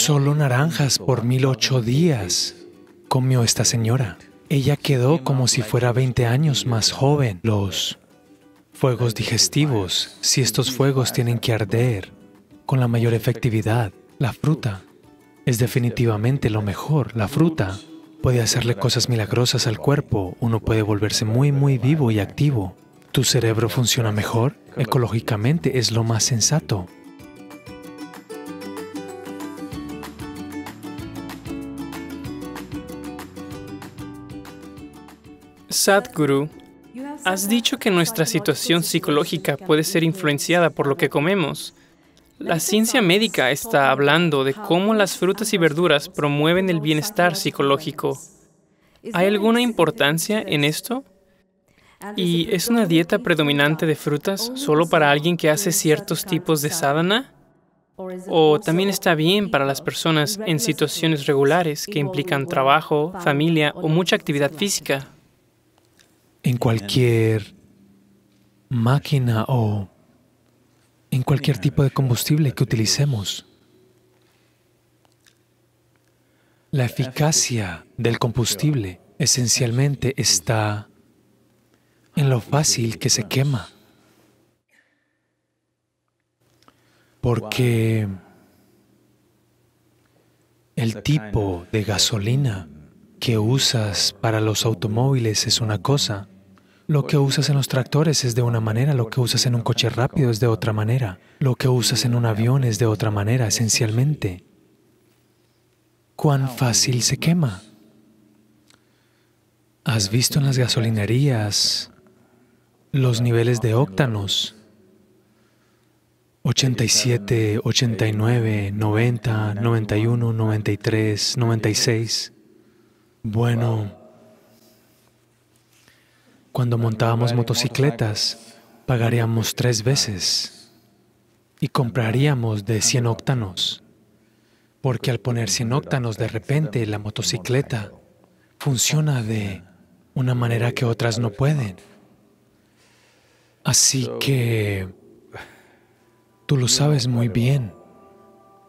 Solo naranjas por mil ocho días comió esta señora. Ella quedó como si fuera 20 años más joven. Los fuegos digestivos, si estos fuegos tienen que arder con la mayor efectividad, la fruta es definitivamente lo mejor. La fruta puede hacerle cosas milagrosas al cuerpo. Uno puede volverse muy, muy vivo y activo. Tu cerebro funciona mejor. Ecológicamente es lo más sensato. Sadhguru, has dicho que nuestra situación psicológica puede ser influenciada por lo que comemos. La ciencia médica está hablando de cómo las frutas y verduras promueven el bienestar psicológico. ¿Hay alguna importancia en esto? ¿Y es una dieta predominante de frutas solo para alguien que hace ciertos tipos de sadhana? ¿O también está bien para las personas en situaciones regulares que implican trabajo, familia o mucha actividad física? en cualquier máquina o en cualquier tipo de combustible que utilicemos. La eficacia del combustible esencialmente está en lo fácil que se quema. Porque el tipo de gasolina que usas para los automóviles es una cosa, lo que usas en los tractores es de una manera, lo que usas en un coche rápido es de otra manera, lo que usas en un avión es de otra manera, esencialmente. ¿Cuán fácil se quema? ¿Has visto en las gasolinerías los niveles de óctanos? 87, 89, 90, 91, 93, 96. Bueno, cuando montábamos motocicletas, pagaríamos tres veces y compraríamos de 100 óctanos, porque al poner 100 óctanos, de repente la motocicleta funciona de una manera que otras no pueden. Así que tú lo sabes muy bien.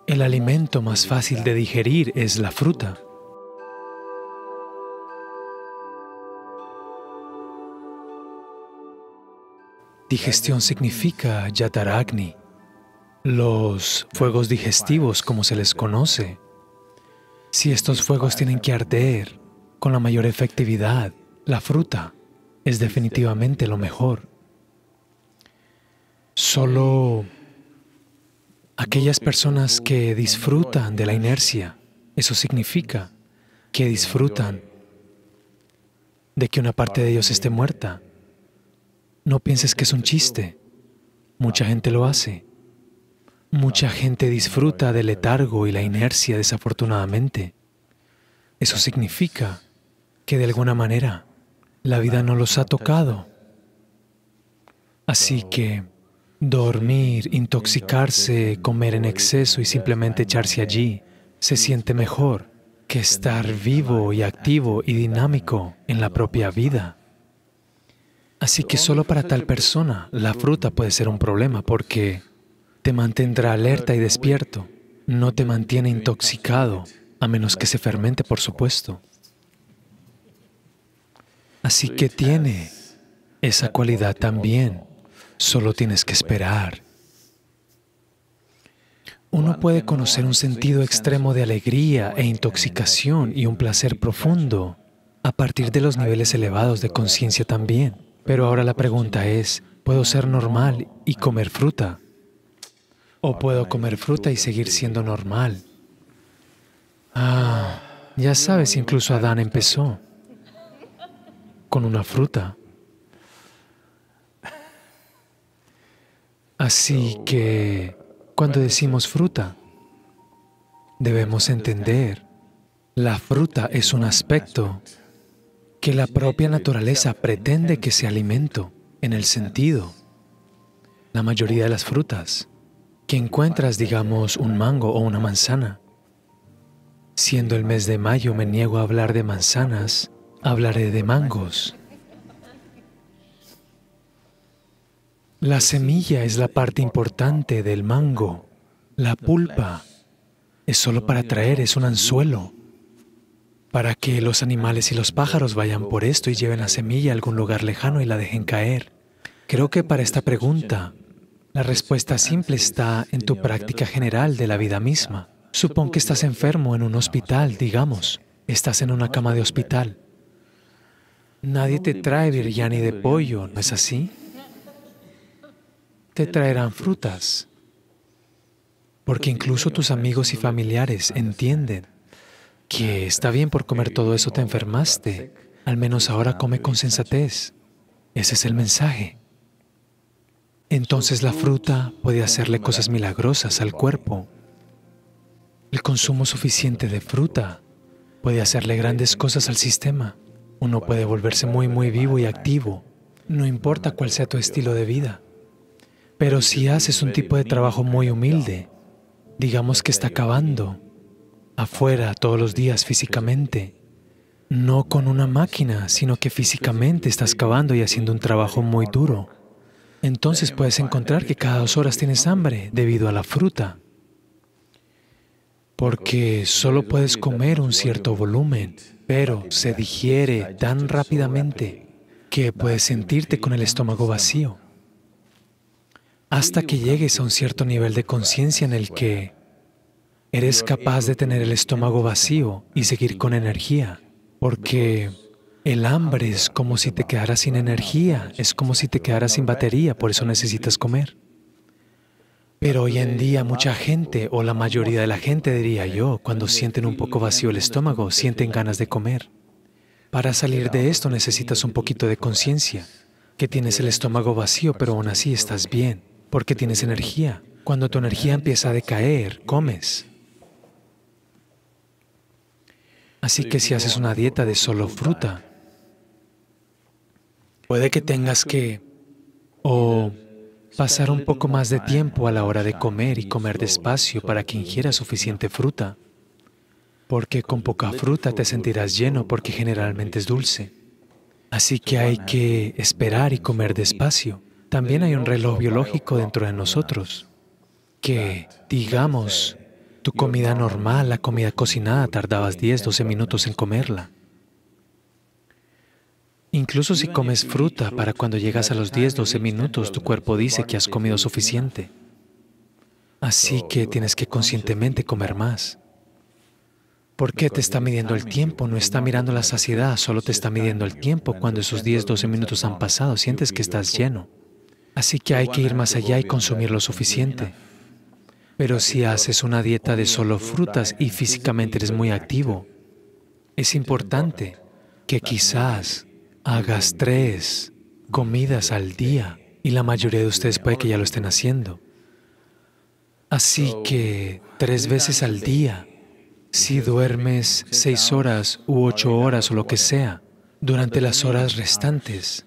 El alimento más fácil de digerir es la fruta. Digestión significa Yataragni, los fuegos digestivos como se les conoce. Si estos fuegos tienen que arder con la mayor efectividad, la fruta es definitivamente lo mejor. Solo aquellas personas que disfrutan de la inercia, eso significa que disfrutan de que una parte de ellos esté muerta no pienses que es un chiste. Mucha gente lo hace. Mucha gente disfruta del letargo y la inercia desafortunadamente. Eso significa que de alguna manera la vida no los ha tocado. Así que dormir, intoxicarse, comer en exceso y simplemente echarse allí se siente mejor que estar vivo y activo y dinámico en la propia vida. Así que solo para tal persona la fruta puede ser un problema porque te mantendrá alerta y despierto, no te mantiene intoxicado, a menos que se fermente, por supuesto. Así que tiene esa cualidad también, solo tienes que esperar. Uno puede conocer un sentido extremo de alegría e intoxicación y un placer profundo a partir de los niveles elevados de conciencia también. Pero ahora la pregunta es, ¿puedo ser normal y comer fruta? ¿O puedo comer fruta y seguir siendo normal? Ah, ya sabes, incluso Adán empezó con una fruta. Así que, cuando decimos fruta, debemos entender, la fruta es un aspecto que la propia naturaleza pretende que sea alimento, en el sentido, la mayoría de las frutas, que encuentras, digamos, un mango o una manzana. Siendo el mes de mayo me niego a hablar de manzanas, hablaré de mangos. La semilla es la parte importante del mango. La pulpa es solo para traer, es un anzuelo para que los animales y los pájaros vayan por esto y lleven la semilla a algún lugar lejano y la dejen caer? Creo que para esta pregunta, la respuesta simple está en tu práctica general de la vida misma. Supón que estás enfermo en un hospital, digamos. Estás en una cama de hospital. Nadie te trae biryani de pollo, ¿no es así? Te traerán frutas, porque incluso tus amigos y familiares entienden que está bien por comer todo eso, te enfermaste. Al menos ahora come con sensatez. Ese es el mensaje. Entonces la fruta puede hacerle cosas milagrosas al cuerpo. El consumo suficiente de fruta puede hacerle grandes cosas al sistema. Uno puede volverse muy, muy vivo y activo, no importa cuál sea tu estilo de vida. Pero si haces un tipo de trabajo muy humilde, digamos que está acabando, afuera todos los días físicamente, no con una máquina, sino que físicamente estás cavando y haciendo un trabajo muy duro. Entonces puedes encontrar que cada dos horas tienes hambre debido a la fruta, porque solo puedes comer un cierto volumen, pero se digiere tan rápidamente que puedes sentirte con el estómago vacío, hasta que llegues a un cierto nivel de conciencia en el que eres capaz de tener el estómago vacío y seguir con energía, porque el hambre es como si te quedaras sin energía, es como si te quedaras sin batería, por eso necesitas comer. Pero hoy en día mucha gente, o la mayoría de la gente diría yo, cuando sienten un poco vacío el estómago, sienten ganas de comer. Para salir de esto necesitas un poquito de conciencia, que tienes el estómago vacío, pero aún así estás bien, porque tienes energía. Cuando tu energía empieza a decaer, comes. Así que si haces una dieta de solo fruta, puede que tengas que o pasar un poco más de tiempo a la hora de comer y comer despacio para que ingieras suficiente fruta, porque con poca fruta te sentirás lleno porque generalmente es dulce. Así que hay que esperar y comer despacio. También hay un reloj biológico dentro de nosotros que, digamos, tu comida normal, la comida cocinada, tardabas 10, 12 minutos en comerla. Incluso si comes fruta, para cuando llegas a los 10, 12 minutos, tu cuerpo dice que has comido suficiente. Así que tienes que conscientemente comer más. ¿Por qué te está midiendo el tiempo? No está mirando la saciedad, solo te está midiendo el tiempo. Cuando esos 10, 12 minutos han pasado, sientes que estás lleno. Así que hay que ir más allá y consumir lo suficiente. Pero si haces una dieta de solo frutas y físicamente eres muy activo, es importante que quizás hagas tres comidas al día y la mayoría de ustedes puede que ya lo estén haciendo. Así que tres veces al día, si duermes seis horas u ocho horas o lo que sea, durante las horas restantes,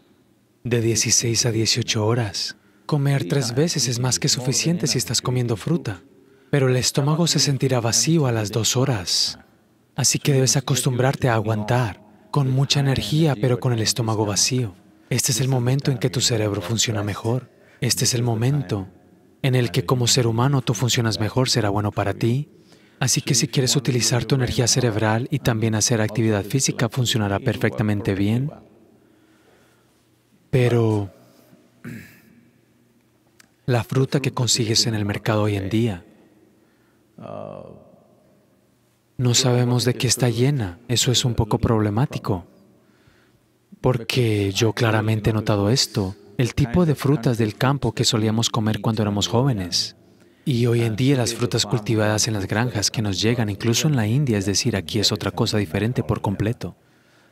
de 16 a 18 horas, Comer tres veces es más que suficiente si estás comiendo fruta, pero el estómago se sentirá vacío a las dos horas. Así que debes acostumbrarte a aguantar, con mucha energía, pero con el estómago vacío. Este es el momento en que tu cerebro funciona mejor. Este es el momento en el que como ser humano tú funcionas mejor, será bueno para ti. Así que si quieres utilizar tu energía cerebral y también hacer actividad física, funcionará perfectamente bien. Pero la fruta que consigues en el mercado hoy en día. No sabemos de qué está llena. Eso es un poco problemático. Porque yo claramente he notado esto. El tipo de frutas del campo que solíamos comer cuando éramos jóvenes. Y hoy en día las frutas cultivadas en las granjas que nos llegan, incluso en la India, es decir, aquí es otra cosa diferente por completo.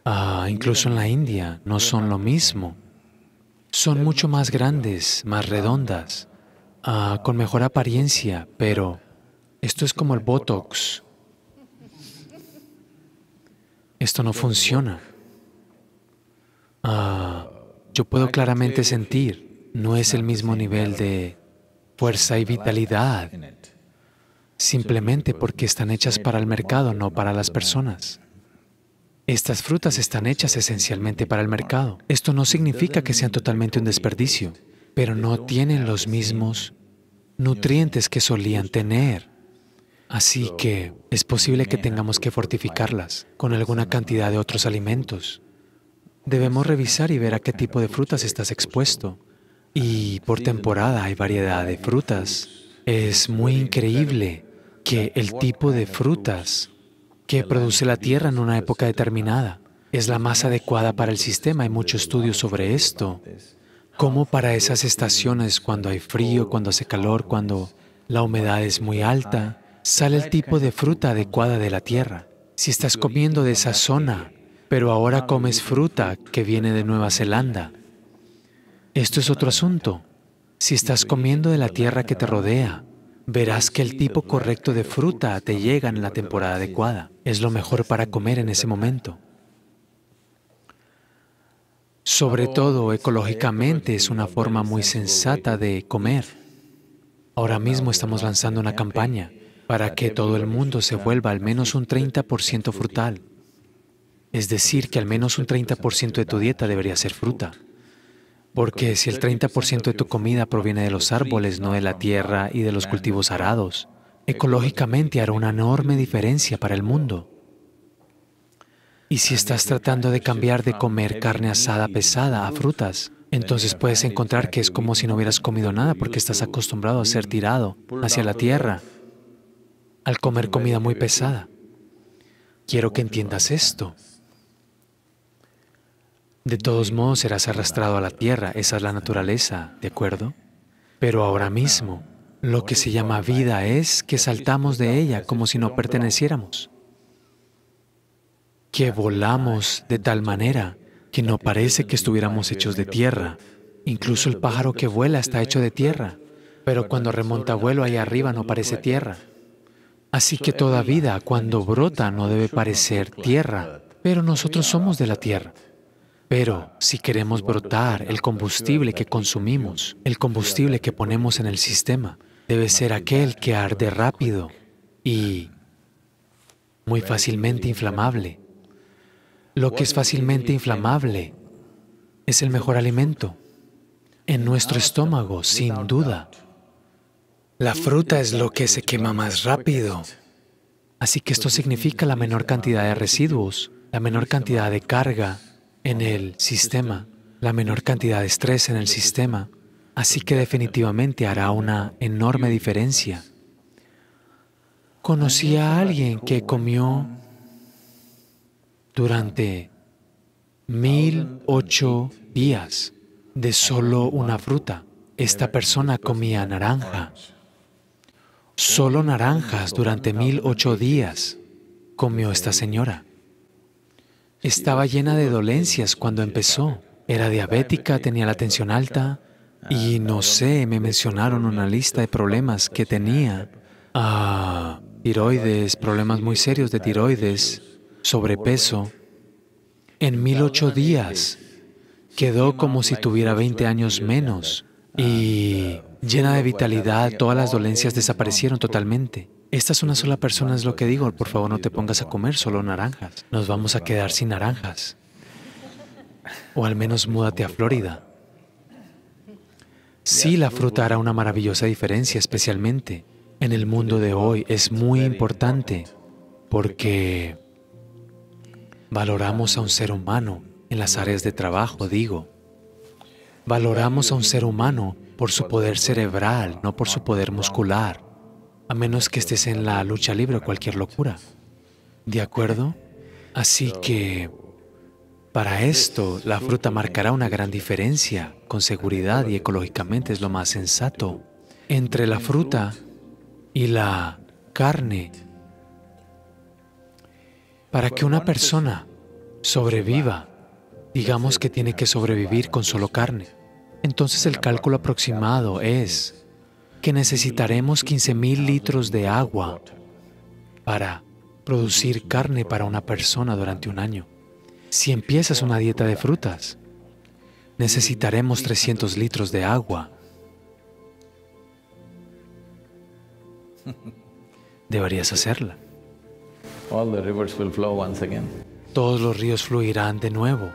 Ah, incluso en la India no son lo mismo son mucho más grandes, más redondas, ah, con mejor apariencia, pero esto es como el Botox. Esto no funciona. Ah, yo puedo claramente sentir, no es el mismo nivel de fuerza y vitalidad, simplemente porque están hechas para el mercado, no para las personas. Estas frutas están hechas esencialmente para el mercado. Esto no significa que sean totalmente un desperdicio, pero no tienen los mismos nutrientes que solían tener. Así que es posible que tengamos que fortificarlas con alguna cantidad de otros alimentos. Debemos revisar y ver a qué tipo de frutas estás expuesto. Y por temporada hay variedad de frutas. Es muy increíble que el tipo de frutas que produce la Tierra en una época determinada. Es la más adecuada para el sistema. Hay mucho estudio sobre esto. Cómo para esas estaciones, cuando hay frío, cuando hace calor, cuando la humedad es muy alta, sale el tipo de fruta adecuada de la tierra. Si estás comiendo de esa zona, pero ahora comes fruta que viene de Nueva Zelanda, esto es otro asunto. Si estás comiendo de la tierra que te rodea, verás que el tipo correcto de fruta te llega en la temporada adecuada es lo mejor para comer en ese momento. Sobre todo ecológicamente es una forma muy sensata de comer. Ahora mismo estamos lanzando una campaña para que todo el mundo se vuelva al menos un 30% frutal. Es decir, que al menos un 30% de tu dieta debería ser fruta. Porque si el 30% de tu comida proviene de los árboles, no de la tierra y de los cultivos arados, ecológicamente hará una enorme diferencia para el mundo. Y si estás tratando de cambiar de comer carne asada pesada a frutas, entonces puedes encontrar que es como si no hubieras comido nada porque estás acostumbrado a ser tirado hacia la tierra al comer comida muy pesada. Quiero que entiendas esto. De todos modos serás arrastrado a la tierra, esa es la naturaleza, ¿de acuerdo? Pero ahora mismo lo que se llama vida es que saltamos de ella como si no perteneciéramos, que volamos de tal manera que no parece que estuviéramos hechos de tierra. Incluso el pájaro que vuela está hecho de tierra, pero cuando remonta vuelo ahí arriba no parece tierra. Así que toda vida cuando brota no debe parecer tierra, pero nosotros somos de la tierra. Pero ah, si queremos brotar el combustible que consumimos, el combustible que ponemos en el sistema, debe ser aquel que arde rápido y muy fácilmente inflamable. Lo que es fácilmente inflamable es el mejor alimento en nuestro estómago, sin duda. La fruta es lo que se quema más rápido. Así que esto significa la menor cantidad de residuos, la menor cantidad de carga en el sistema, la menor cantidad de estrés en el sistema. Así que definitivamente hará una enorme diferencia. Conocí a alguien que comió durante mil ocho días de solo una fruta. Esta persona comía naranja. Solo naranjas durante mil ocho días comió esta señora. Estaba llena de dolencias cuando empezó. Era diabética, tenía la tensión alta, Ah, y no sé, me mencionaron una lista de problemas que tenía. Ah, tiroides, problemas muy serios de tiroides, sobrepeso. En mil ocho días quedó como si tuviera 20 años menos y llena de vitalidad, todas las dolencias desaparecieron totalmente. Esta es una sola persona, es lo que digo. Por favor, no te pongas a comer solo naranjas. Nos vamos a quedar sin naranjas. O al menos múdate a Florida. Sí, la fruta hará una maravillosa diferencia, especialmente en el mundo de hoy. Es muy importante porque valoramos a un ser humano en las áreas de trabajo, digo. Valoramos a un ser humano por su poder cerebral, no por su poder muscular, a menos que estés en la lucha libre o cualquier locura. ¿De acuerdo? Así que para esto, la fruta marcará una gran diferencia, con seguridad y ecológicamente es lo más sensato, entre la fruta y la carne. Para que una persona sobreviva, digamos que tiene que sobrevivir con solo carne. Entonces el cálculo aproximado es que necesitaremos 15.000 litros de agua para producir carne para una persona durante un año. Si empiezas una dieta de frutas, necesitaremos 300 litros de agua. Deberías hacerla. Todos los ríos fluirán de nuevo.